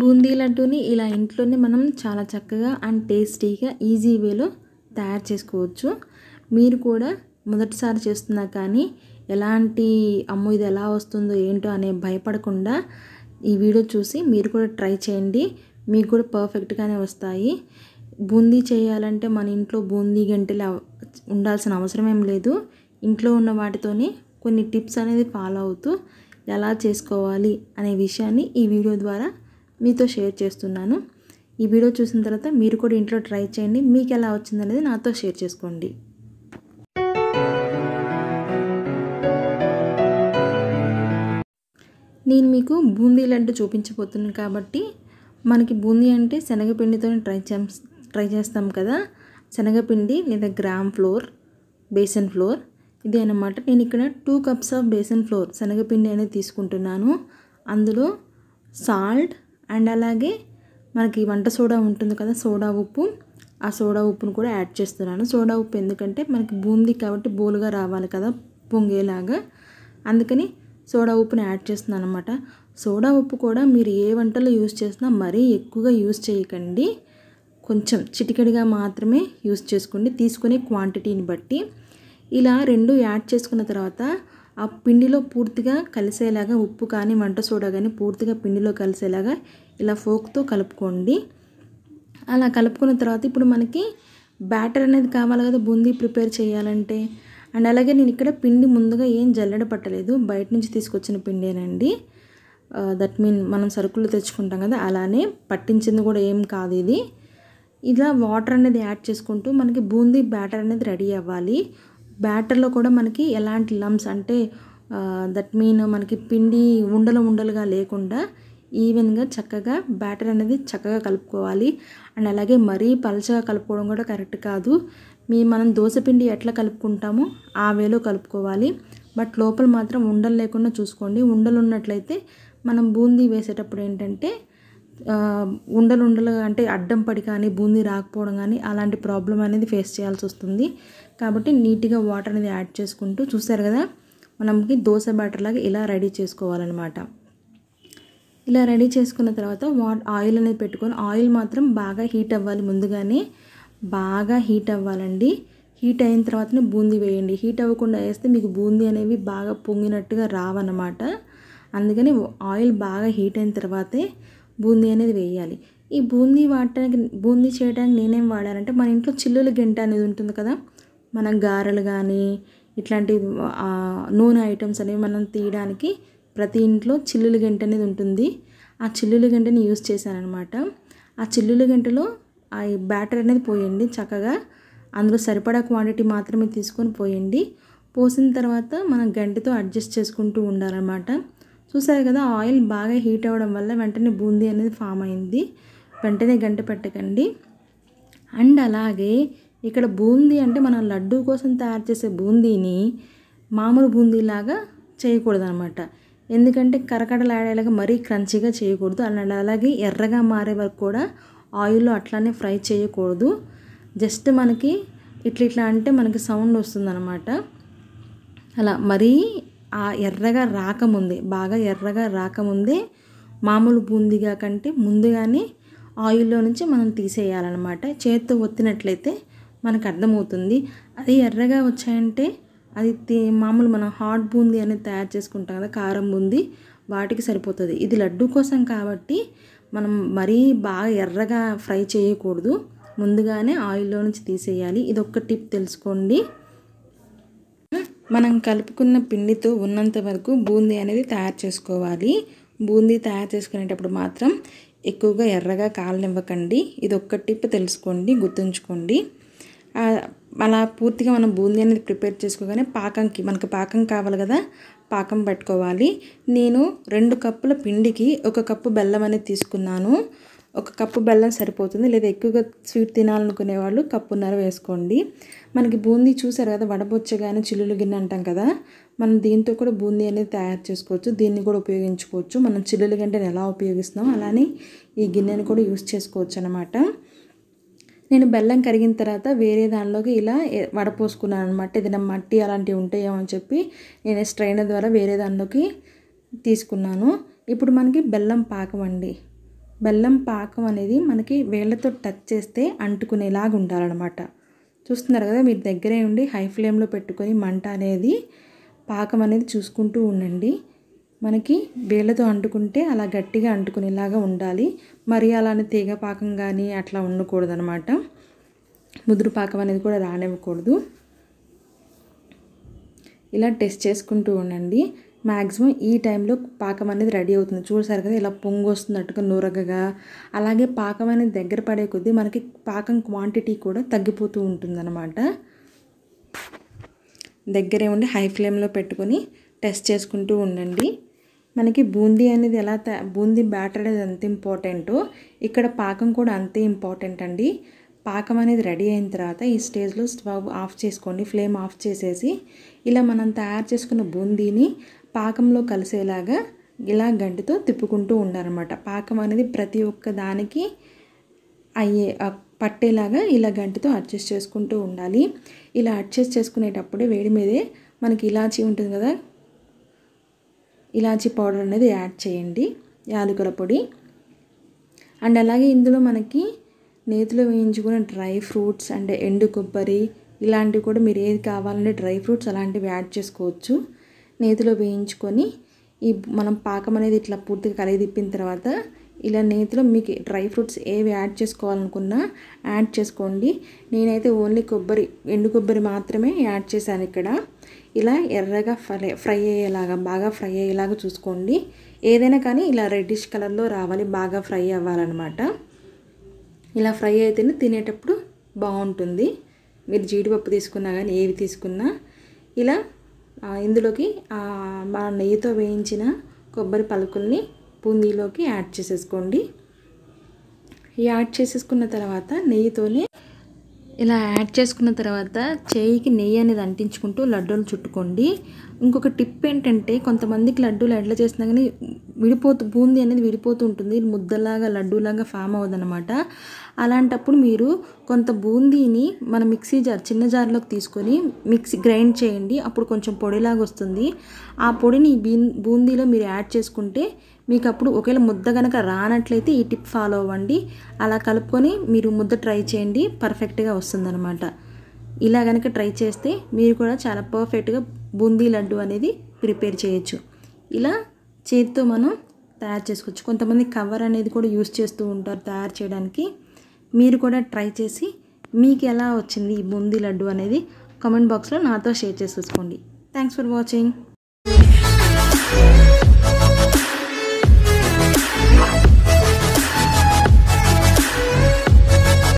బూందీ లడ్డూని ఇలా ఇంట్లోనే మనం చాలా చక్కగా అండ్ టేస్టీగా ఈజీ వేలో తయారు చేసుకోవచ్చు మీరు కూడా మొదటిసారి చేస్తున్నా కానీ ఎలాంటి అమ్మో ఇది ఎలా వస్తుందో ఏంటో అనే భయపడకుండా ఈ వీడియో చూసి మీరు కూడా ట్రై చేయండి మీకు కూడా పర్ఫెక్ట్గానే వస్తాయి బూందీ చేయాలంటే మన ఇంట్లో బూందీ గంటలు ఉండాల్సిన అవసరం ఏం లేదు ఇంట్లో ఉన్న వాటితోనే కొన్ని టిప్స్ అనేది ఫాలో అవుతూ ఎలా చేసుకోవాలి అనే విషయాన్ని ఈ వీడియో ద్వారా మీతో షేర్ చేస్తున్నాను ఈ వీడియో చూసిన తర్వాత మీరు కూడా ఇంట్లో ట్రై చేయండి మీకు ఎలా వచ్చిందనేది నాతో షేర్ చేసుకోండి నేను మీకు బూందీ లడ్డు చూపించబోతున్నాను కాబట్టి మనకి బూందీ అంటే శనగపిండితో ట్రై చే ట్రై చేస్తాం కదా శనగపిండి లేదా గ్రామ్ ఫ్లోర్ బేసన్ ఫ్లోర్ ఇది అనమాట నేను ఇక్కడ two cups of besan flour శనగపిండి అనేది తీసుకుంటున్నాను అందులో సాల్ట్ అండ్ అలాగే మనకి వంట సోడా ఉంటుంది కదా సోడా ఉప్పు ఆ సోడా ఉప్పును కూడా యాడ్ చేస్తున్నాను సోడా ఉప్పు ఎందుకంటే మనకి బూంది కాబట్టి బోలుగా రావాలి కదా పొంగేలాగా అందుకని సోడా ఉప్పుని యాడ్ చేస్తున్నాను అనమాట సోడా ఉప్పు కూడా మీరు ఏ వంటలో యూస్ చేసినా మరీ ఎక్కువగా యూస్ చేయకండి కొంచెం చిటికడిగా మాత్రమే యూస్ చేసుకోండి తీసుకునే క్వాంటిటీని బట్టి ఇలా రెండు యాడ్ చేసుకున్న తర్వాత ఆ పిండిలో పూర్తిగా కలిసేలాగా ఉప్పు కానీ వంట సోడా కానీ పూర్తిగా పిండిలో కలిసేలాగా ఇలా ఫోక్తో కలుపుకోండి అలా కలుపుకున్న తర్వాత ఇప్పుడు మనకి బ్యాటర్ అనేది కావాలి కదా బూందీ ప్రిపేర్ చేయాలంటే అండ్ అలాగే నేను ఇక్కడ పిండి ముందుగా ఏం జల్లెడ పట్టలేదు బయట నుంచి తీసుకొచ్చిన పిండేనండి దట్ మీన్ మనం సరుకులు తెచ్చుకుంటాం కదా అలానే పట్టించింది కూడా ఏం కాదు ఇది ఇలా వాటర్ అనేది యాడ్ చేసుకుంటూ మనకి బూందీ బ్యాటర్ అనేది రెడీ అవ్వాలి బ్యాటర్లో కూడా మనకి ఎలాంటి లమ్స్ అంటే దట్ మీన్ మనకి పిండి ఉండలు ఉండలుగా లేకుండా ఈవెన్గా చక్కగా బ్యాటర్ అనేది చక్కగా కలుపుకోవాలి అండ్ అలాగే మరీ పలచగా కలుపుకోవడం కూడా కరెక్ట్ కాదు మీ మనం దోశపిండి ఎట్లా కలుపుకుంటామో ఆ వేలో కలుపుకోవాలి బట్ లోపల మాత్రం ఉండలు లేకుండా చూసుకోండి ఉండలు ఉన్నట్లయితే మనం బూందీ వేసేటప్పుడు ఏంటంటే ఉండలు ఉండలు అంటే అడ్డం పడి కానీ బూందీ రాకపోవడం కానీ అలాంటి ప్రాబ్లం అనేది ఫేస్ చేయాల్సి వస్తుంది కాబట్టి నీట్గా వాటర్ అనేది యాడ్ చేసుకుంటూ చూస్తారు కదా మనకి దోశ బ్యాటర్ లాగా ఇలా రెడీ చేసుకోవాలన్నమాట ఇలా రెడీ చేసుకున్న తర్వాత వాట్ ఆయిల్ అనేది పెట్టుకొని ఆయిల్ మాత్రం బాగా హీట్ అవ్వాలి ముందుగానే బాగా హీట్ అవ్వాలండి హీట్ అయిన తర్వాతనే బూందీ వేయండి హీట్ అవ్వకుండా వేస్తే మీకు బూందీ అనేవి బాగా పొంగినట్టుగా రావన్నమాట అందుకని ఆయిల్ బాగా హీట్ అయిన తర్వాతే బూందీ అనేది వేయాలి ఈ బూందీ వాడటానికి బూందీ చేయడానికి నేనేం వాడానంటే మన ఇంట్లో చిల్లుల గింట అనేది ఉంటుంది కదా మనం గారెలు కానీ ఇట్లాంటి నూనె ఐటమ్స్ అనేవి మనం తీయడానికి ప్రతి ఇంట్లో చిల్లుల గంట అనేది ఉంటుంది ఆ చిల్లుల గంటని యూజ్ చేశానమాట ఆ చిల్లుల గంటలో ఆ బ్యాటర్ అనేది పోయండి చక్కగా అందులో సరిపడా క్వాంటిటీ మాత్రమే తీసుకొని పోయండి పోసిన తర్వాత మనం గంటతో అడ్జస్ట్ చేసుకుంటూ ఉండాలన్నమాట చూసారు కదా ఆయిల్ బాగా హీట్ అవ్వడం వల్ల వెంటనే బూందీ అనేది ఫామ్ అయింది వెంటనే గంట పెట్టకండి అండ్ అలాగే ఇక్కడ బూందీ అంటే మనం లడ్డూ కోసం తయారు చేసే బూందీని మామూలు బూందీలాగా చేయకూడదు అనమాట ఎందుకంటే కరకడలాడేలాగా మరీ క్రంచీగా చేయకూడదు అలా అలాగే ఎర్రగా మారే వరకు కూడా ఆయిల్లో అట్లానే ఫ్రై చేయకూడదు జస్ట్ మనకి ఇట్లా ఇట్లా అంటే మనకి సౌండ్ వస్తుందన్నమాట అలా మరీ ఆ ఎర్రగా రాకముందే బాగా ఎర్రగా రాకముందే మామూలు బూందిగా కంటే ముందుగానే ఆయిల్లో నుంచి మనం తీసేయాలన్నమాట చేత్తో ఒత్తినట్లయితే మనకు అర్థమవుతుంది అది ఎర్రగా వచ్చాయంటే అది మామూలు మనం హాట్ బూందీ అనేది తయారు చేసుకుంటాం కదా కారం బూందీ వాటికి సరిపోతుంది ఇది లడ్డు కోసం కాబట్టి మనం మరీ బాగా ఎర్రగా ఫ్రై చేయకూడదు ముందుగానే ఆయిల్లో నుంచి తీసేయాలి ఇది ఒక్క టిప్ తెలుసుకోండి మనం కలుపుకున్న పిండితో ఉన్నంత వరకు బూందీ అనేది తయారు చేసుకోవాలి బూందీ తయారు చేసుకునేటప్పుడు మాత్రం ఎక్కువగా ఎర్రగా కాలనివ్వకండి ఇది ఒక్క టిప్ తెలుసుకోండి గుర్తుంచుకోండి అలా పూర్తిగా మనం బూందీ అనేది ప్రిపేర్ చేసుకోగానే పాకంకి మనకు పాకం కావాలి కదా పాకం పెట్టుకోవాలి నేను రెండు కప్పుల పిండికి ఒక కప్పు బెల్లం అనేది తీసుకున్నాను ఒక కప్పు బెల్లం సరిపోతుంది లేదా ఎక్కువగా స్వీట్ తినాలనుకునే వాళ్ళు కప్పున్నర వేసుకోండి మనకి బూందీ చూసారు కదా వడబొచ్చగానే చిల్లులు గిన్నె అంటాం కదా మనం దీంతో కూడా బూందీ అనేది తయారు చేసుకోవచ్చు దీన్ని కూడా ఉపయోగించుకోవచ్చు మనం చిల్లులు గంటను ఎలా ఉపయోగిస్తున్నాం అలానే ఈ గిన్నెను కూడా యూస్ చేసుకోవచ్చు అనమాట నేను బెల్లం కరిగిన తర్వాత వేరే దానిలోకి ఇలా వడపోసుకున్నాను అనమాట ఏదైనా మట్టి అలాంటివి ఉంటాయేమో అని చెప్పి నేను స్ట్రైనర్ ద్వారా వేరే దానిలోకి తీసుకున్నాను ఇప్పుడు మనకి బెల్లం పాకం అండి బెల్లం పాకం అనేది మనకి వేళ్ళతో టచ్ చేస్తే అంటుకునేలాగా ఉండాలన్నమాట చూస్తున్నారు కదా మీరు దగ్గరే ఉండి హై ఫ్లేమ్లో పెట్టుకొని మంట అనేది పాకం అనేది చూసుకుంటూ ఉండండి మనకి వేళ్ళతో అంటుకుంటే అలా గట్టిగా అంటుకునేలాగా ఉండాలి మరి అలానే తీగ పాకం కానీ అట్లా ఉండకూడదు అనమాట ముదురు పాకం అనేది కూడా రానివ్వకూడదు ఇలా టెస్ట్ చేసుకుంటూ ఉండండి మ్యాక్సిమం ఈ టైంలో పాకం అనేది రెడీ అవుతుంది చూసారు కదా ఇలా పొంగు వస్తున్నట్టుగా నూరగగా అలాగే పాకం అనేది దగ్గర పడే కొద్దీ మనకి పాకం క్వాంటిటీ కూడా తగ్గిపోతూ ఉంటుందన్నమాట దగ్గరే ఉండి హై ఫ్లేమ్లో పెట్టుకొని టెస్ట్ చేసుకుంటూ ఉండండి మనకి బూందీ అనేది ఎలా బూందీ బ్యాటర్ అనేది ఎంత ఇంపార్టెంటో ఇక్కడ పాకం కూడా అంతే ఇంపార్టెంట్ అండి పాకం అనేది రెడీ అయిన తర్వాత ఈ స్టేజ్లో స్టవ్ ఆఫ్ చేసుకోండి ఫ్లేమ్ ఆఫ్ చేసేసి ఇలా మనం తయారు చేసుకున్న బూందీని పాకంలో కలిసేలాగా ఇలా గంటితో తిప్పుకుంటూ ఉండాలన్నమాట పాకం అనేది ప్రతి ఒక్క దానికి అయ్యే పట్టేలాగా ఇలా గంటితో అడ్జస్ట్ చేసుకుంటూ ఉండాలి ఇలా అడ్జస్ట్ చేసుకునేటప్పుడు వేడి మీదే మనకి ఇలాచి ఉంటుంది కదా ఇలాచీ పౌడర్ అనేది యాడ్ చేయండి యాలకుల పొడి అండ్ అలాగే ఇందులో మనకి నేతిలో వేయించుకున్న డ్రై ఫ్రూట్స్ అండ్ ఎండు కొబ్బరి ఇలాంటివి కూడా మీరు ఏది కావాలంటే డ్రై ఫ్రూట్స్ అలాంటివి యాడ్ చేసుకోవచ్చు నేతిలో వేయించుకొని ఈ మనం పాకం అనేది ఇట్లా పూర్తిగా కలిగి తిప్పిన తర్వాత ఇలా నేతిలో మీకు డ్రై ఫ్రూట్స్ ఏవి యాడ్ చేసుకోవాలనుకున్నా యాడ్ చేసుకోండి నేనైతే ఓన్లీ కొబ్బరి ఎండు కొబ్బరి మాత్రమే యాడ్ చేశాను ఇక్కడ ఇలా ఎర్రగా ఫ్రై ఫ్రై అయ్యేలాగా బాగా ఫ్రై అయ్యేలాగా చూసుకోండి ఏదైనా కానీ ఇలా రెడ్డిష్ కలర్లో రావాలి బాగా ఫ్రై అవ్వాలన్నమాట ఇలా ఫ్రై అయితేనే తినేటప్పుడు బాగుంటుంది మీరు జీడిపప్పు తీసుకున్నా కానీ ఏవి తీసుకున్నా ఇలా ఇందులోకి మా నెయ్యితో వేయించిన కొబ్బరి పలుకుల్ని బూందీలోకి యాడ్ చేసేసుకోండి యాడ్ చేసేసుకున్న తర్వాత నెయ్యితోనే ఇలా యాడ్ చేసుకున్న తర్వాత చేయికి నెయ్యి అనేది అంటించుకుంటూ లడ్డూలు చుట్టుకోండి ఇంకొక టిప్ ఏంటంటే కొంతమందికి లడ్డూలు ఎడ్ల చేసినా కానీ విడిపోతు బూందీ అనేది విడిపోతూ ఉంటుంది ముద్దలాగా లడ్డూలాగా ఫామ్ అవ్వదనమాట అలాంటప్పుడు మీరు కొంత బూందీని మన మిక్సీ జార్ చిన్న జార్లోకి తీసుకొని మిక్సీ గ్రైండ్ చేయండి అప్పుడు కొంచెం పొడిలాగా వస్తుంది ఆ పొడిని బూందీలో మీరు యాడ్ చేసుకుంటే మీకు అప్పుడు ఒకవేళ ముద్ద కనుక రానట్లయితే ఈ టిప్ ఫాలో అవ్వండి అలా కలుపుకొని మీరు ముద్ద ట్రై చేయండి పర్ఫెక్ట్గా వస్తుందన్నమాట ఇలా కనుక ట్రై చేస్తే మీరు కూడా చాలా పర్ఫెక్ట్గా బూందీ లడ్డు అనేది ప్రిపేర్ చేయొచ్చు ఇలా చేతితో మనం తయారు చేసుకోవచ్చు కొంతమంది కవర్ అనేది కూడా యూస్ చేస్తూ ఉంటారు తయారు చేయడానికి మీరు కూడా ట్రై చేసి మీకు ఎలా వచ్చింది ఈ బూందీ లడ్డు అనేది కామెంట్ బాక్స్లో నాతో షేర్ చేసుకోండి థ్యాంక్స్ ఫర్ వాచింగ్